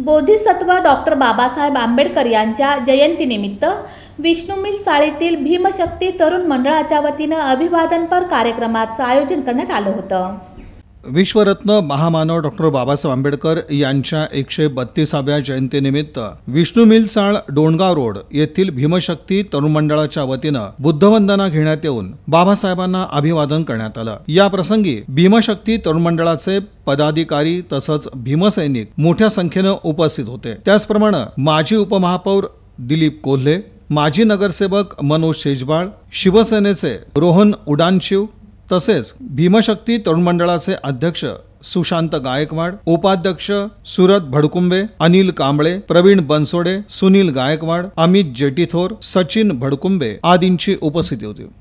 Bodhisattva doctor Babasaheb Ambedkar यांच्या जयंतीनिमित्त विष्णुमिल चाळीतील भीमशक्ती तरुण मंडळाच्या वतीनं अभिवादनपर कार्यक्रमाचं आयोजन करण्यात आलं होतं विश्वरत्न महामानव डॉक्टर बाबासाहेब आंबेडकर यांच्या एकशे बत्तीसाव्या जयंतीनिमित्त विष्णू चाळ डोणगाव रोड येथील भीमशक्ती तरुण मंडळाच्या वतीनं बुद्धवंदना घेण्यात येऊन बाबासाहेबांना अभिवादन करण्यात आलं या प्रसंगी भीमशक्ती तरुण मंडळाचे पदाधिकारी तसंच भीमसैनिक मोठ्या संख्येनं उपस्थित होते त्याचप्रमाणे माजी उपमहापौर दिलीप कोल्हे माजी नगरसेवक मनोज शेजवाळ शिवसेनेचे रोहन उडानशिव तसेच भीमशक्ती तरुण मंडळाचे अध्यक्ष सुशांत गायकवाड उपाध्यक्ष सुरत भडकुंबे अनिल कांबळे प्रवीण बनसोडे सुनील गायकवाड अमित जेटीथोर सचिन भडकुंबे आदींची उपस्थिती होती